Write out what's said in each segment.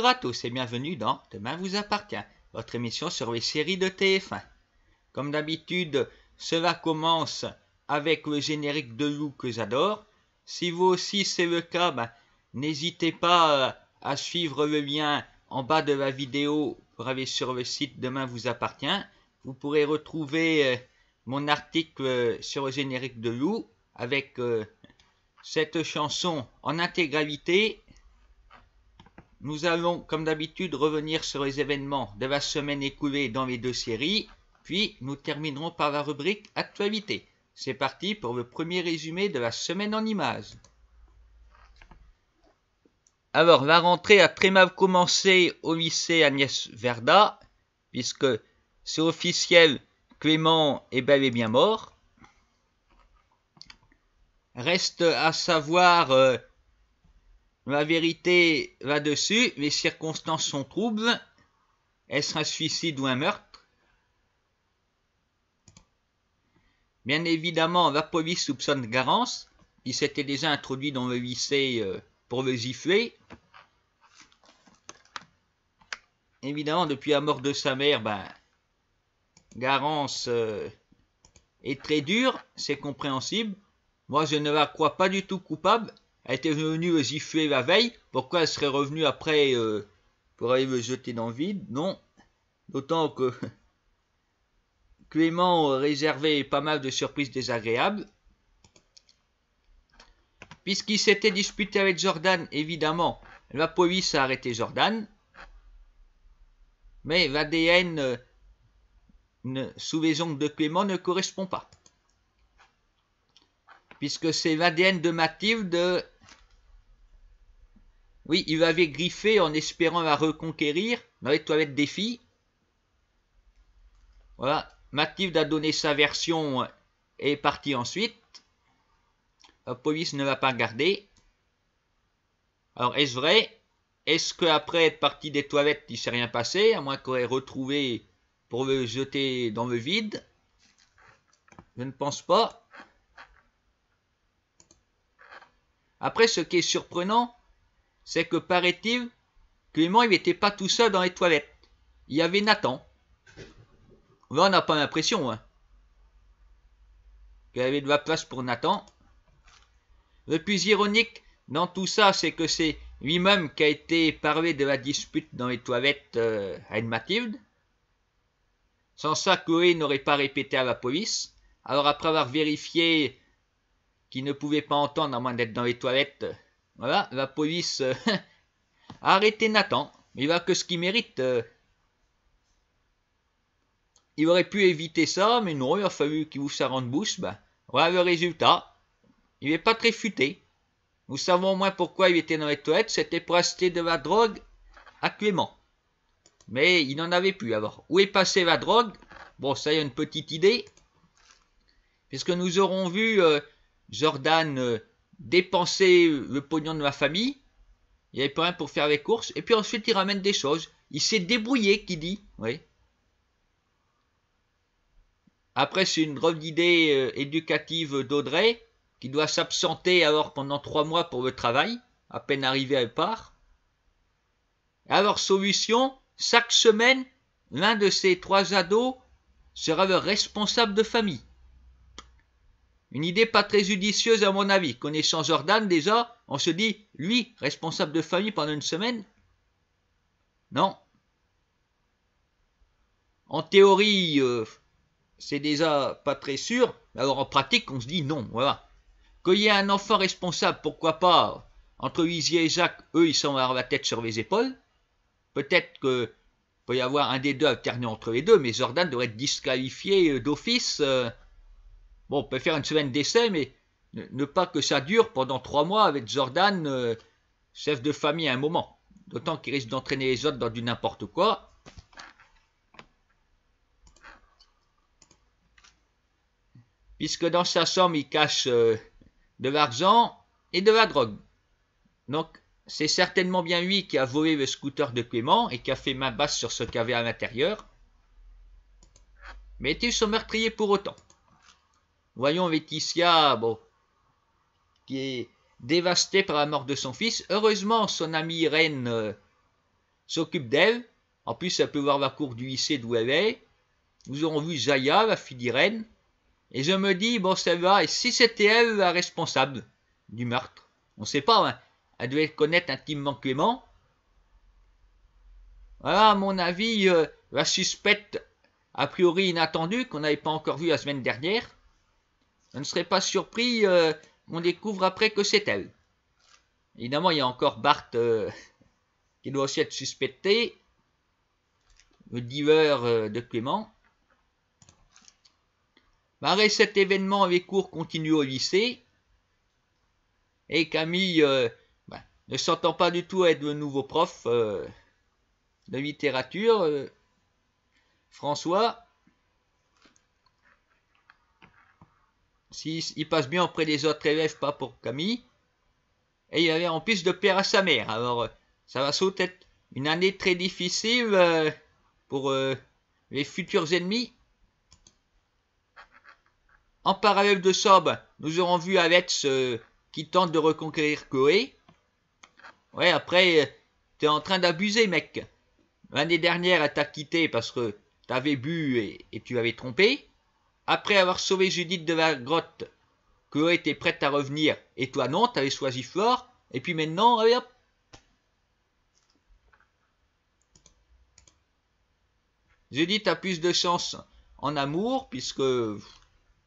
Bonjour à tous et bienvenue dans Demain vous appartient, votre émission sur les séries de TF1. Comme d'habitude, cela commence avec le générique de loup que j'adore. Si vous aussi c'est le cas, ben, n'hésitez pas euh, à suivre le lien en bas de la vidéo pour aller sur le site Demain vous appartient. Vous pourrez retrouver euh, mon article euh, sur le générique de loup avec cette chanson en intégralité nous allons, comme d'habitude, revenir sur les événements de la semaine écoulée dans les deux séries, puis nous terminerons par la rubrique Actualité. C'est parti pour le premier résumé de la semaine en images. Alors, la rentrée a très mal commencé au lycée Agnès Verda, puisque c'est officiel, Clément est bel et bien mort. Reste à savoir euh, la vérité va dessus, les circonstances sont troubles. Est-ce un suicide ou un meurtre Bien évidemment, la police soupçonne Garance. Il s'était déjà introduit dans le lycée euh, pour le gifler. Évidemment, depuis la mort de sa mère, ben, Garance euh, est très dure, c'est compréhensible. Moi, je ne la crois pas du tout coupable, elle était venue s'y gifler la veille. Pourquoi elle serait revenue après euh, pour aller me jeter dans le vide Non. D'autant que Clément réservait pas mal de surprises désagréables. Puisqu'il s'était disputé avec Jordan, évidemment, la police a arrêté Jordan. Mais l'ADN euh, sous les de Clément ne correspond pas puisque c'est l'ADN de Mathilde oui, il l'avait griffé en espérant la reconquérir dans bah les toilettes des filles. Voilà, Mathilde a donné sa version euh, et est partie ensuite. La police ne l'a pas gardé. Alors, est-ce vrai Est-ce qu'après être parti des toilettes, il s'est rien passé À moins qu'on ait retrouvé pour le jeter dans le vide Je ne pense pas. Après, ce qui est surprenant, c'est que paraît-il, Clément il n'était pas tout seul dans les toilettes. Il y avait Nathan. Là on n'a pas l'impression hein, qu'il y avait de la place pour Nathan. Le plus ironique dans tout ça, c'est que c'est lui-même qui a été parlé de la dispute dans les toilettes euh, à Mathilde. Sans ça, Chloé n'aurait pas répété à la police. Alors après avoir vérifié qu'il ne pouvait pas entendre à moins d'être dans les toilettes, voilà, la police. Euh, a arrêté Nathan. Il va que ce qu'il mérite. Euh. Il aurait pu éviter ça, mais non, il a fallu qu'il vous sa rende bouche. Ben, voilà le résultat. Il n'est pas très futé. Nous savons au moins pourquoi il était dans les toilettes. C'était pour acheter de la drogue Actuellement. Mais il n'en avait plus. Alors, où est passée la drogue Bon, ça y a une petite idée. Puisque nous aurons vu euh, Jordan dépenser le pognon de ma famille. Il n'y avait pas rien pour faire les courses. Et puis ensuite, il ramène des choses. Il s'est débrouillé, qui dit. Oui. Après, c'est une drôle d'idée euh, éducative d'Audrey, qui doit s'absenter alors pendant trois mois pour le travail, à peine arrivé à part. Alors, solution, chaque semaine, l'un de ces trois ados sera le responsable de famille. Une idée pas très judicieuse à mon avis. Connaissant Jordan déjà, on se dit, lui, responsable de famille pendant une semaine Non. En théorie, euh, c'est déjà pas très sûr. Alors en pratique, on se dit non, voilà. Qu'il y ait un enfant responsable, pourquoi pas Entre Isier et Jacques, eux, ils sont à la tête sur les épaules. Peut-être que peut y avoir un des deux alterné entre les deux, mais Jordan devrait être disqualifié euh, d'office. Euh, Bon, on peut faire une semaine d'essai, mais ne, pas que ça dure pendant trois mois avec Jordan, euh, chef de famille à un moment. D'autant qu'il risque d'entraîner les autres dans du n'importe quoi. Puisque dans sa somme, il cache euh, de l'argent et de la drogue. Donc, c'est certainement bien lui qui a volé le scooter de Clément et qui a fait main basse sur ce qu'il avait à l'intérieur. Mais était-il son meurtrier pour autant Voyons Laetitia, bon, qui est dévastée par la mort de son fils. Heureusement, son amie Irène euh, s'occupe d'elle. En plus, elle peut voir la cour du lycée d'où elle est. Nous aurons vu Zaya, la fille d'Irène. Et je me dis, bon, ça va, et si c'était elle la responsable du meurtre On ne sait pas, hein. Elle devait connaître intimement Clément. Voilà, à mon avis, euh, la suspecte, a priori inattendue, qu'on n'avait pas encore vue la semaine dernière. Je ne serais pas surpris euh, on découvre après que c'est elle. Évidemment, il y a encore Bart euh, qui doit aussi être suspecté. Le dealer euh, de Clément. Malgré cet événement, les cours continuent au lycée. Et Camille ben, ne s'entend pas du tout être le nouveau prof de littérature. François s'il passe bien auprès des autres élèves, pas pour Camille. Et il y avait en plus de père à sa mère. Alors, euh, ça va sauter être une année très difficile euh, pour euh, les futurs ennemis. En parallèle de Sob, ben, nous aurons vu Alex qui tente de reconquérir Koé. Ouais, après, t'es en train d'abuser, mec. L'année dernière, elle t'a quitté parce que t'avais bu et tu avais trompé. Après avoir sauvé Judith de la grotte, que était prête à revenir, et toi non, t'avais choisi fort, et puis maintenant, allez hop Judith a plus de chance en amour, puisque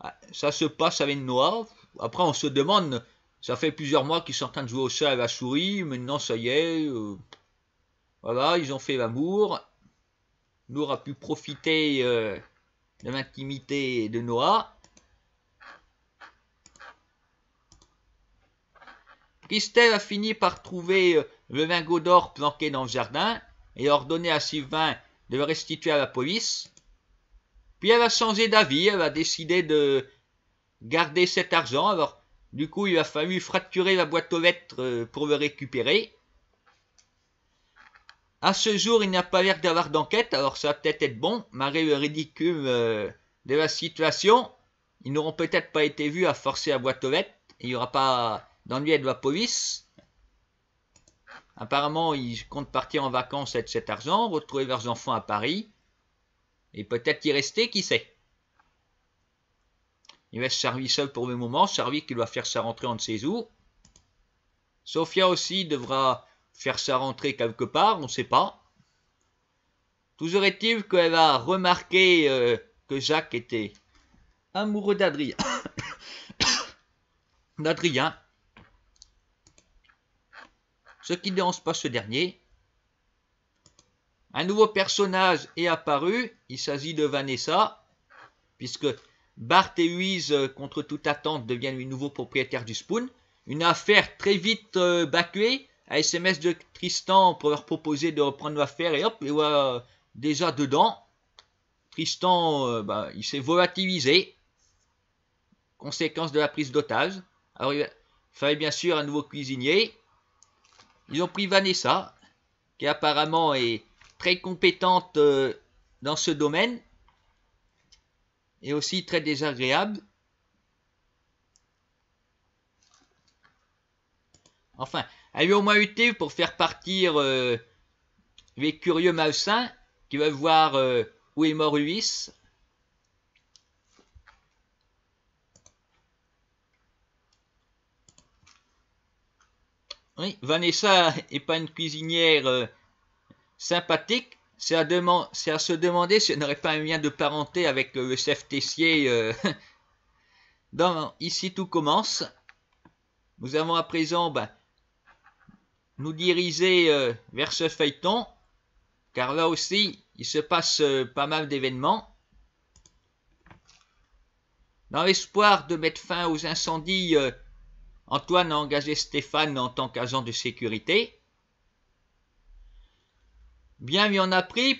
ah, ça se passe avec Noah. Après, on se demande, ça fait plusieurs mois qu'ils sont en train de jouer au chat et à la souris, maintenant ça y est, euh, voilà, ils ont fait l'amour. Noah a pu profiter euh, de l'intimité de Noah. Christelle a fini par trouver euh, le lingot d'or planqué dans le jardin et ordonné à Sylvain de le restituer à la police. Puis elle a changé d'avis, elle a décidé de garder cet argent. Alors, du coup, il a fallu fracturer la boîte aux lettres euh, pour le récupérer. À ce jour, il n'y a pas l'air d'avoir d'enquête, alors ça va peut-être être bon, malgré le ridicule euh, de la situation. Ils n'auront peut-être pas été vus à forcer à boîte aux lettres. Il n'y aura pas d'ennui de la police. Apparemment, ils comptent partir en vacances avec cet argent, retrouver leurs enfants à Paris. Et peut-être y rester, qui sait Il reste Servi seul pour le moment. Charlie qui doit faire sa rentrée en de ses Sophia aussi devra Faire sa rentrée quelque part, on ne sait pas. Toujours est-il qu'elle a remarqué euh, que Jacques était amoureux d'Adrien. d'Adrien. Ce qui ne dérange pas ce dernier. Un nouveau personnage est apparu. Il s'agit de Vanessa. Puisque Bart et euh, contre toute attente, deviennent les nouveaux propriétaires du Spoon. Une affaire très vite euh, un SMS de Tristan pour leur proposer de reprendre l'affaire et hop, et déjà dedans. Tristan, euh, bah, il s'est volatilisé. Conséquence de la prise d'otage. Alors, il fallait bien sûr un nouveau cuisinier. Ils ont pris Vanessa, qui apparemment est très compétente euh, dans ce domaine. Et aussi très désagréable. Enfin, avait au moins UT pour faire partir euh, les curieux malsains qui veulent voir euh, où est mort Ulysse. Oui, Vanessa n'est pas une cuisinière euh, sympathique. C'est à, se demander si elle n'aurait pas un lien de parenté avec le chef Tessier. Ici tout commence. Nous avons à présent ben, nous diriger euh, vers ce feuilleton, car là aussi, il se passe euh, pas mal d'événements. Dans l'espoir de mettre fin aux incendies, euh, Antoine a engagé Stéphane en tant qu'agent de sécurité. Bien lui en a pris,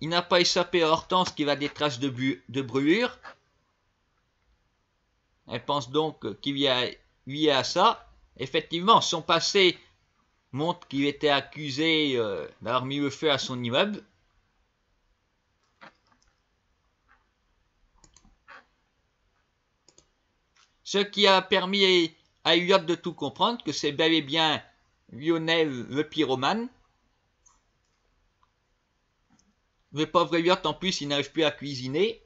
il n'a pas échappé à Hortense qui va des traces de, Elle pense donc qu'il y a, à ça. Effectivement, son passé montre qu'il était accusé euh, d'avoir mis le feu à son immeuble. Ce qui a permis à Elliot de tout comprendre, que c'est bel et bien Lionel le pyromane. Le pauvre Elliot, en plus, il n'arrive plus à cuisiner.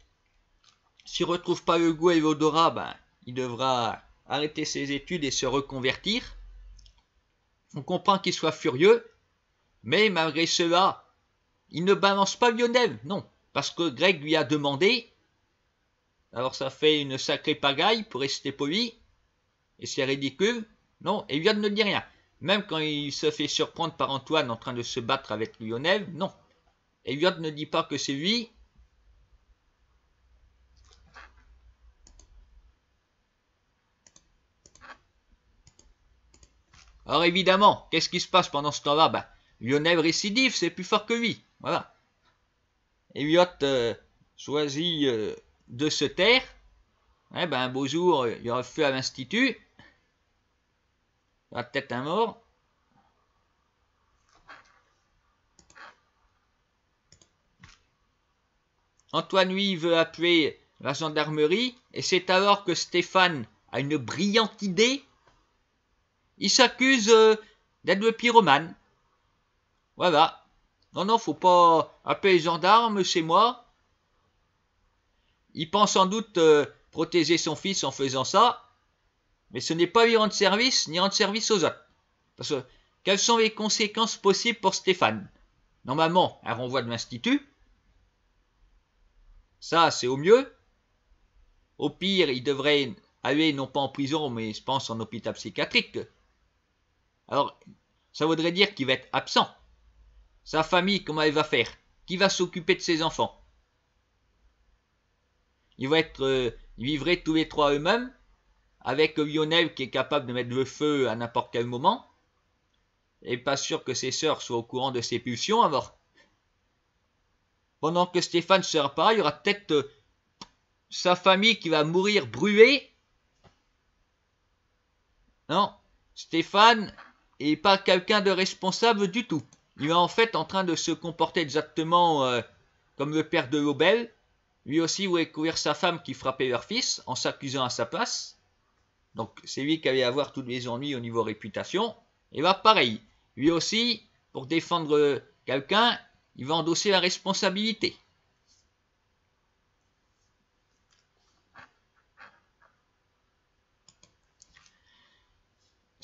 S'il retrouve pas le goût et l'odorat, ben, il devra arrêter ses études et se reconvertir. On comprend qu'il soit furieux, mais malgré cela, il ne balance pas Lionel, non, parce que Greg lui a demandé. Alors ça fait une sacrée pagaille pour rester poli, et c'est ridicule, non, et Lionel ne dit rien. Même quand il se fait surprendre par Antoine en train de se battre avec Lionel, non. Et Eviot ne dit pas que c'est lui, Alors évidemment, qu'est-ce qui se passe pendant ce temps-là ben, Lionel récidive, c'est plus fort que lui. Voilà. Elliot euh, choisit euh, de se taire. Eh ben, un beau jour, euh, il y aura feu à l'institut. Il y aura peut-être un mort. Antoine, lui, veut appeler la gendarmerie. Et c'est alors que Stéphane a une brillante idée il s'accuse euh, d'être le pyromane. Voilà. Non, non, faut pas appeler les gendarmes chez moi. Il pense sans doute euh, protéger son fils en faisant ça, mais ce n'est pas lui rendre service ni rendre service aux autres. Parce que quelles sont les conséquences possibles pour Stéphane Normalement, un renvoi de l'institut. Ça, c'est au mieux. Au pire, il devrait aller non pas en prison, mais je pense en hôpital psychiatrique. Alors, ça voudrait dire qu'il va être absent. Sa famille, comment elle va faire Qui va s'occuper de ses enfants Ils va être euh, tous les trois eux-mêmes, avec Lionel qui est capable de mettre le feu à n'importe quel moment. Et pas sûr que ses sœurs soient au courant de ses pulsions alors. Pendant que Stéphane sera pas il y aura peut-être euh, sa famille qui va mourir brûlée. Non, Stéphane et pas quelqu'un de responsable du tout. Il est en fait en train de se comporter exactement euh, comme le père de Lobel. Lui aussi voulait courir sa femme qui frappait leur fils en s'accusant à sa place. Donc c'est lui qui allait avoir toutes les ennuis au niveau réputation. Et va bah, pareil, lui aussi, pour défendre euh, quelqu'un, il va endosser la responsabilité.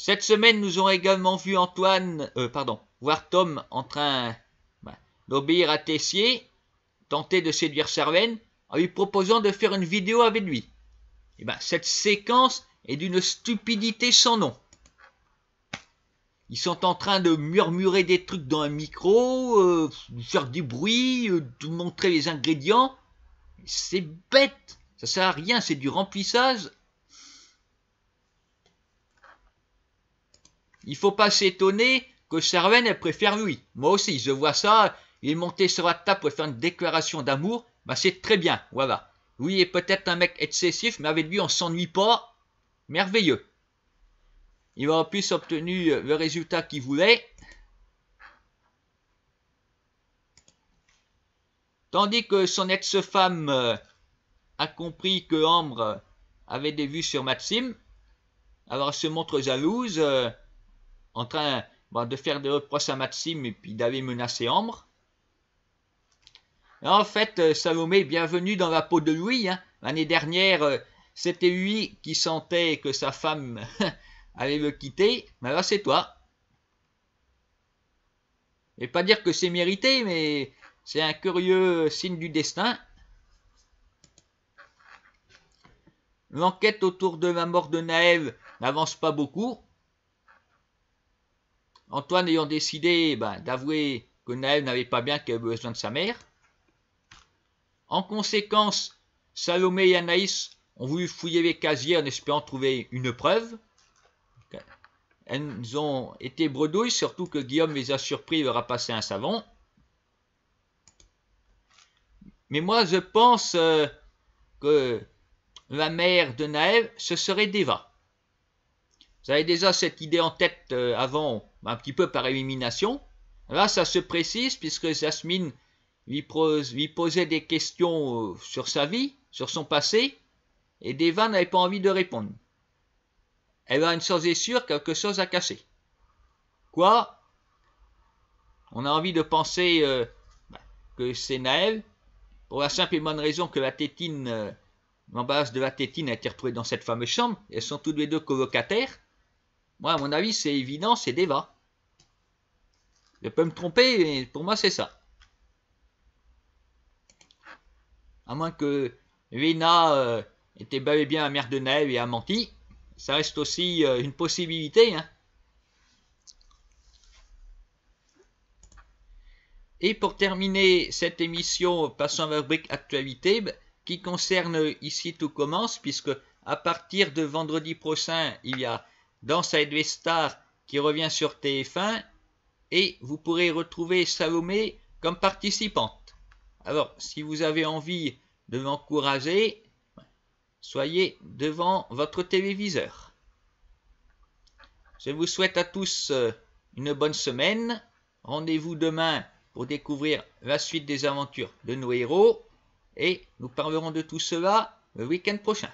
Cette semaine, nous avons également vu Antoine, euh, pardon, voir Tom en train bah, d'obéir à Tessier, tenter de séduire Sarwen, en lui proposant de faire une vidéo avec lui. Et eh ben, cette séquence est d'une stupidité sans nom. Ils sont en train de murmurer des trucs dans un micro, euh, faire du bruit, euh, de montrer les ingrédients. C'est bête, ça sert à rien, c'est du remplissage Il faut pas s'étonner que Sarwen, elle préfère lui. Moi aussi, je vois ça. Il est sur la table pour faire une déclaration d'amour. Bah, c'est très bien. Voilà. Oui, est peut-être un mec excessif, mais avec lui, on s'ennuie pas. Merveilleux. Il a en plus euh, le résultat qu'il voulait. Tandis que son ex-femme euh, a compris que Ambre euh, avait des vues sur Maxime, alors elle se montre jalouse en train bah, de faire des reproches à Maxime et puis d'aller menacer Ambre. En fait, euh, Salomé, bienvenue dans la peau de Louis. Hein. L'année dernière, euh, c'était lui qui sentait que sa femme allait le quitter. Mais là, c'est toi. Et pas dire que c'est mérité, mais c'est un curieux signe du destin. L'enquête autour de la mort de Naël n'avance pas beaucoup. Antoine ayant décidé ben, d'avouer que Naël n'avait pas bien qu'elle avait besoin de sa mère. En conséquence, Salomé et Anaïs ont voulu fouiller les casiers en espérant trouver une preuve. Elles ont été bredouilles, surtout que Guillaume les a surpris et leur a passé un savon. Mais moi, je pense euh, que la mère de Naël, ce serait Deva. Vous avez déjà cette idée en tête euh, avant, un petit peu par élimination. Là, ça se précise puisque Jasmine lui, posait des questions euh, sur sa vie, sur son passé, et Deva n'avait pas envie de répondre. Elle a une chose est sûre, quelque chose à cacher. Quoi On a envie de penser euh, bah, que c'est Naël, pour la simple et bonne raison que la tétine, l'emballage de la tétine a été retrouvé dans cette fameuse chambre. Elles sont toutes les deux colocataires. Moi, à mon avis, c'est évident, c'est Deva. Je peux me tromper, mais pour moi, c'est ça. À moins que Vina euh, était bel et bien à mère de Neve et a menti. Ça reste aussi euh, une possibilité. Hein. Et pour terminer cette émission, passons à la rubrique actualité bah, qui concerne ici tout commence, puisque à partir de vendredi prochain, il y a dans Sideway Westar qui revient sur TF1 et vous pourrez retrouver Salomé comme participante. Alors, si vous avez envie de m'encourager, soyez devant votre téléviseur. Je vous souhaite à tous euh, une bonne semaine. Rendez-vous demain pour découvrir la suite des aventures de nos héros et nous parlerons de tout cela le week-end prochain.